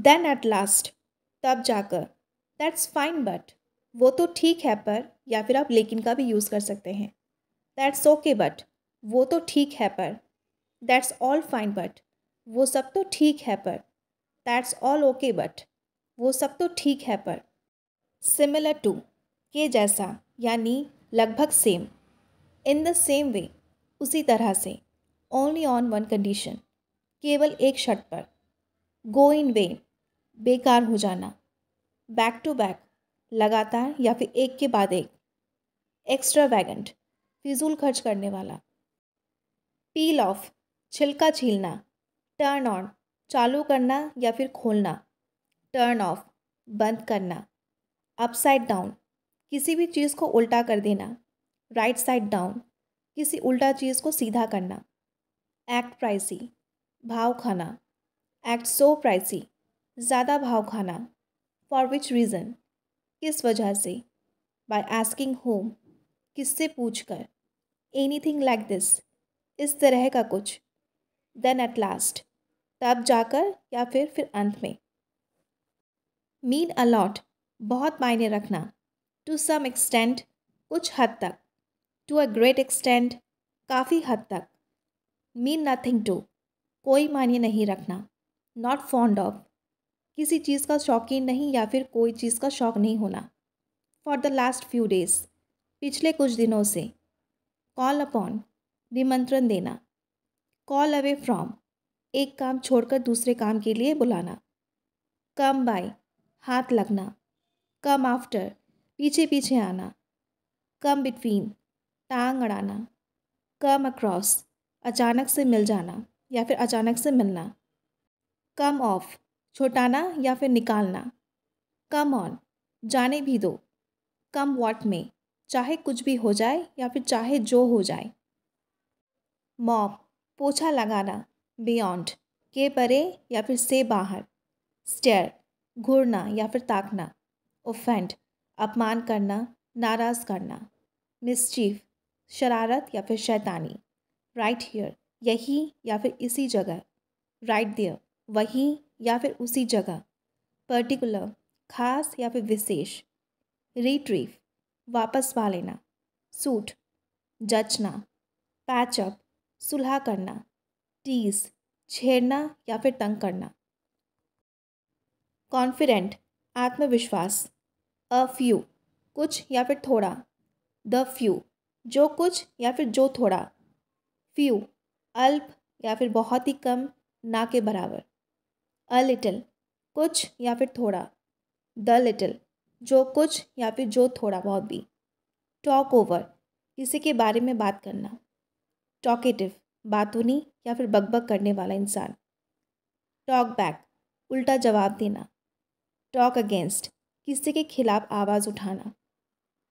then at last तब जाकर that's fine but वो तो ठीक है पर या फिर आप लेकिन का भी यूज़ कर सकते हैं दैट्स ओके बट वो तो ठीक है पर दैट्स ऑल फाइन बट वो सब तो ठीक है पर दैट्स ऑल ओके बट वो सब तो ठीक है पर सिमिलर टू के जैसा यानी लगभग same in the same way उसी तरह से ओनली ऑन वन कंडीशन केवल एक शर्त पर गो इन वे बेकार हो जाना बैक टू बैक लगातार या फिर एक के बाद एक एक्स्ट्रा वैगेंट फिजूल खर्च करने वाला पील ऑफ छिलका छीलना टर्न ऑन चालू करना या फिर खोलना टर्न ऑफ बंद करना अपसाइड डाउन किसी भी चीज़ को उल्टा कर देना राइट साइड डाउन किसी उल्टा चीज़ को सीधा करना एक्ट प्राइसी भाव खाना एक्ट सो प्राइसी ज़्यादा भाव खाना फॉर विच रीज़न किस वजह से बाय आस्किंग होम किससे पूछ कर एनी थिंग लाइक दिस इस तरह का कुछ देन एट लास्ट तब जाकर या फिर फिर अंत में मीन अलॉट बहुत मायने रखना टू सम एक्सटेंट कुछ हद तक टू अ ग्रेट एक्सटेंट काफ़ी हद तक मीन नथिंग टू कोई मायने नहीं रखना नॉट फॉन्ड ऑफ किसी चीज़ का शौकीन नहीं या फिर कोई चीज़ का शौक नहीं होना for the last few days पिछले कुछ दिनों से कॉल अपॉन निमंत्रण देना कॉल अवे फ्रॉम एक काम छोड़कर दूसरे काम के लिए बुलाना कम बाय हाथ लगना कम आफ्टर पीछे पीछे आना कम बिटवीन टांग अड़ाना कम अक्रॉस अचानक से मिल जाना या फिर अचानक से मिलना कम ऑफ छुटाना या फिर निकालना कम ऑन जाने भी दो कम वॉट में चाहे कुछ भी हो जाए या फिर चाहे जो हो जाए मॉप पोछा लगाना बियॉन्ड के परे या फिर से बाहर स्टेयर घूरना या फिर ताकना ओफेंड अपमान करना नाराज़ करना मिसचीफ शरारत या फिर शैतानी राइट right हियर यही या फिर इसी जगह राइट right वहीं या फिर उसी जगह पर्टिकुलर खास या फिर विशेष रिट्रीव वापस पा लेना सूट जचना पैचअप सुलह करना टीस छेड़ना या फिर तंग करना कॉन्फिडेंट आत्मविश्वास अ फ्यू कुछ या फिर थोड़ा द फ्यू जो कुछ या फिर जो थोड़ा फ्यू अल्प या फिर बहुत ही कम ना के बराबर अ लिटिल कुछ या फिर थोड़ा द लिटिल जो कुछ या फिर जो थोड़ा बहुत भी टॉक ओवर किसी के बारे में बात करना टॉकेटिव बातूनी या फिर बकबक करने वाला इंसान टॉक बैक उल्टा जवाब देना टॉक अगेंस्ट किसी के खिलाफ आवाज़ उठाना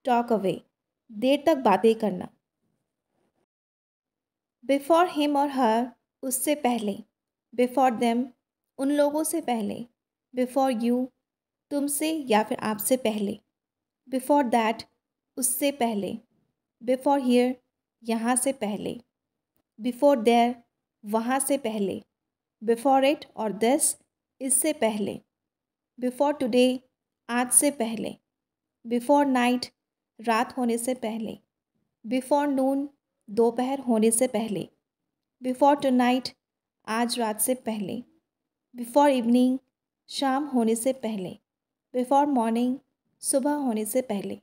टॉक अवे देर तक बातें करना बिफोर हिम और हर उससे पहले बिफोर देम उन लोगों से पहले बिफोर यू तुमसे या फिर आपसे पहले बिफोर दैट उससे पहले बिफोर हियर यहाँ से पहले बिफोर देर वहाँ से पहले बिफोर इट और दिस इससे पहले बिफोर टुडे आज से पहले बिफोर नाइट रात होने से पहले बिफोर नून दोपहर होने से पहले बिफोर टुनाइट नाइट आज रात से पहले बिफोर इवनिंग शाम होने से पहले बिफोर मॉर्निंग सुबह होने से पहले